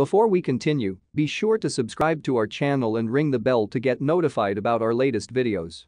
Before we continue, be sure to subscribe to our channel and ring the bell to get notified about our latest videos.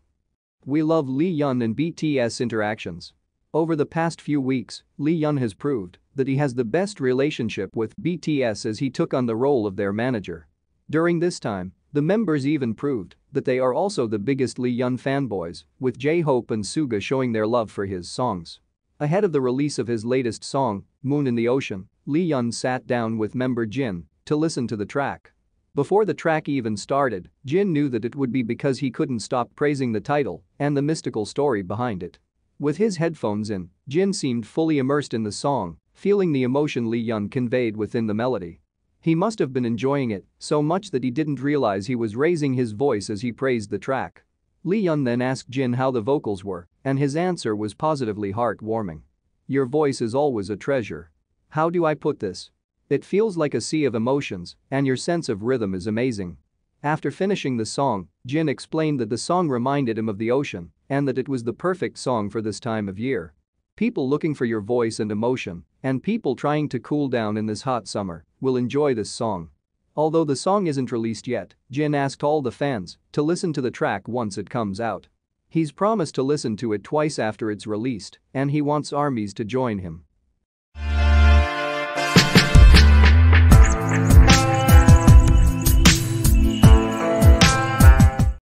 We love Lee Yun and BTS interactions. Over the past few weeks, Lee Yun has proved that he has the best relationship with BTS as he took on the role of their manager. During this time, the members even proved that they are also the biggest Lee Yun fanboys, with J-Hope and Suga showing their love for his songs. Ahead of the release of his latest song, Moon in the Ocean, Lee Yun sat down with member Jin to listen to the track. Before the track even started, Jin knew that it would be because he couldn't stop praising the title and the mystical story behind it. With his headphones in, Jin seemed fully immersed in the song, feeling the emotion Lee Yun conveyed within the melody. He must have been enjoying it so much that he didn't realize he was raising his voice as he praised the track. Lee Yun then asked Jin how the vocals were, and his answer was positively heartwarming. Your voice is always a treasure. How do I put this? It feels like a sea of emotions, and your sense of rhythm is amazing. After finishing the song, Jin explained that the song reminded him of the ocean and that it was the perfect song for this time of year. People looking for your voice and emotion, and people trying to cool down in this hot summer, will enjoy this song. Although the song isn't released yet, Jin asked all the fans to listen to the track once it comes out. He's promised to listen to it twice after it's released, and he wants armies to join him.